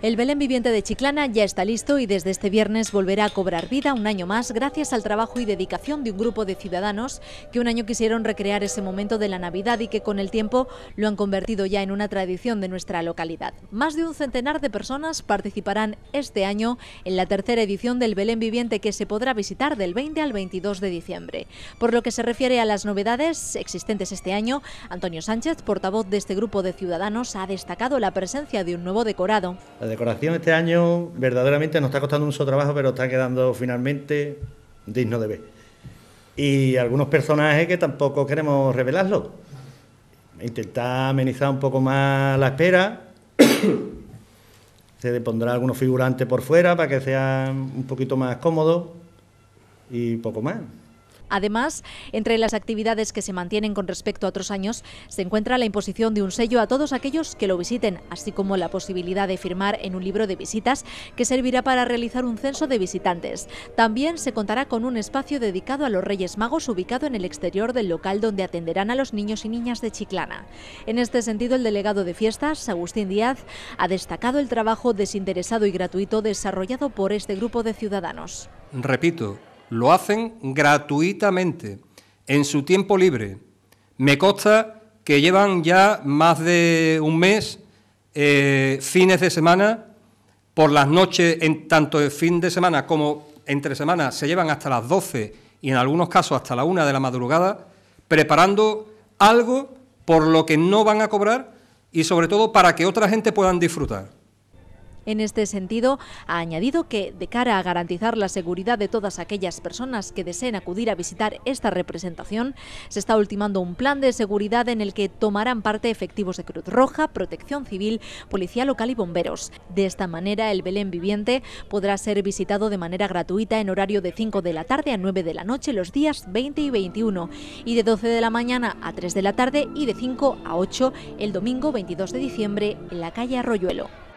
El Belén viviente de Chiclana ya está listo y desde este viernes volverá a cobrar vida un año más gracias al trabajo y dedicación de un grupo de ciudadanos que un año quisieron recrear ese momento de la Navidad y que con el tiempo lo han convertido ya en una tradición de nuestra localidad. Más de un centenar de personas participarán este año en la tercera edición del Belén viviente que se podrá visitar del 20 al 22 de diciembre. Por lo que se refiere a las novedades existentes este año, Antonio Sánchez, portavoz de este grupo de ciudadanos, ha destacado la presencia de un nuevo decorado decoración este año verdaderamente nos está costando mucho trabajo, pero está quedando finalmente digno de ver. Y algunos personajes que tampoco queremos revelarlo. Intentar amenizar un poco más la espera. Se le pondrá algunos figurantes por fuera para que sean un poquito más cómodos y poco más. Además, entre las actividades que se mantienen con respecto a otros años, se encuentra la imposición de un sello a todos aquellos que lo visiten, así como la posibilidad de firmar en un libro de visitas que servirá para realizar un censo de visitantes. También se contará con un espacio dedicado a los Reyes Magos ubicado en el exterior del local donde atenderán a los niños y niñas de Chiclana. En este sentido, el delegado de fiestas, Agustín Díaz, ha destacado el trabajo desinteresado y gratuito desarrollado por este grupo de ciudadanos. Repito, lo hacen gratuitamente, en su tiempo libre. Me consta que llevan ya más de un mes, eh, fines de semana, por las noches, en tanto el fin de semana como entre semanas, se llevan hasta las 12 y en algunos casos hasta la 1 de la madrugada, preparando algo por lo que no van a cobrar y sobre todo para que otra gente puedan disfrutar. En este sentido, ha añadido que, de cara a garantizar la seguridad de todas aquellas personas que deseen acudir a visitar esta representación, se está ultimando un plan de seguridad en el que tomarán parte efectivos de Cruz Roja, Protección Civil, Policía Local y Bomberos. De esta manera, el Belén viviente podrá ser visitado de manera gratuita en horario de 5 de la tarde a 9 de la noche los días 20 y 21 y de 12 de la mañana a 3 de la tarde y de 5 a 8 el domingo 22 de diciembre en la calle Arroyuelo.